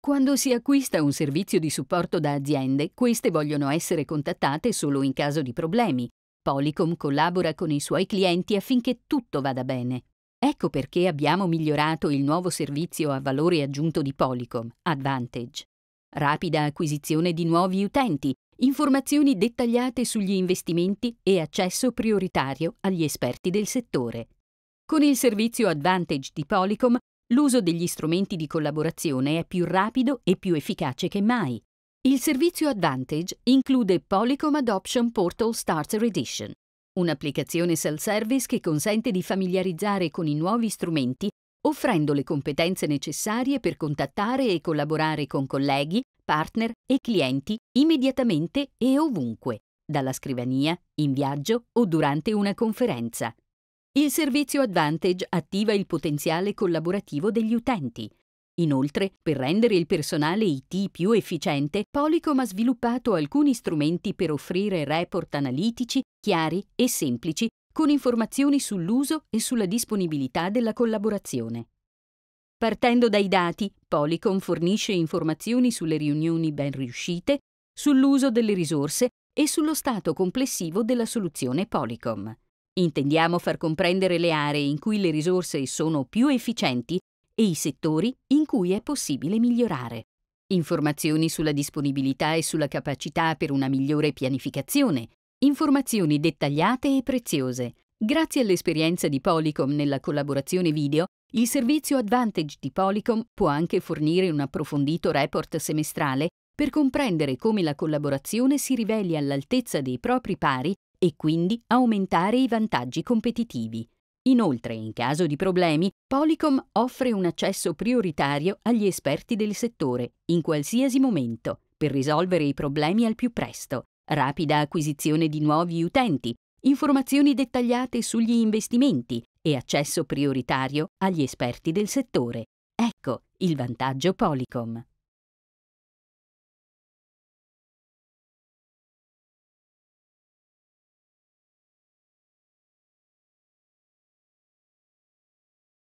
Quando si acquista un servizio di supporto da aziende, queste vogliono essere contattate solo in caso di problemi. Polycom collabora con i suoi clienti affinché tutto vada bene. Ecco perché abbiamo migliorato il nuovo servizio a valore aggiunto di Polycom, Advantage. Rapida acquisizione di nuovi utenti, informazioni dettagliate sugli investimenti e accesso prioritario agli esperti del settore. Con il servizio Advantage di Polycom L'uso degli strumenti di collaborazione è più rapido e più efficace che mai. Il servizio Advantage include Polycom Adoption Portal Starter Edition, un'applicazione self-service che consente di familiarizzare con i nuovi strumenti offrendo le competenze necessarie per contattare e collaborare con colleghi, partner e clienti immediatamente e ovunque, dalla scrivania, in viaggio o durante una conferenza. Il servizio Advantage attiva il potenziale collaborativo degli utenti. Inoltre, per rendere il personale IT più efficiente, Polycom ha sviluppato alcuni strumenti per offrire report analitici, chiari e semplici, con informazioni sull'uso e sulla disponibilità della collaborazione. Partendo dai dati, Polycom fornisce informazioni sulle riunioni ben riuscite, sull'uso delle risorse e sullo stato complessivo della soluzione Polycom. Intendiamo far comprendere le aree in cui le risorse sono più efficienti e i settori in cui è possibile migliorare. Informazioni sulla disponibilità e sulla capacità per una migliore pianificazione. Informazioni dettagliate e preziose. Grazie all'esperienza di Polycom nella collaborazione video, il servizio Advantage di Polycom può anche fornire un approfondito report semestrale per comprendere come la collaborazione si riveli all'altezza dei propri pari e quindi aumentare i vantaggi competitivi. Inoltre, in caso di problemi, Polycom offre un accesso prioritario agli esperti del settore, in qualsiasi momento, per risolvere i problemi al più presto, rapida acquisizione di nuovi utenti, informazioni dettagliate sugli investimenti e accesso prioritario agli esperti del settore. Ecco il vantaggio Polycom.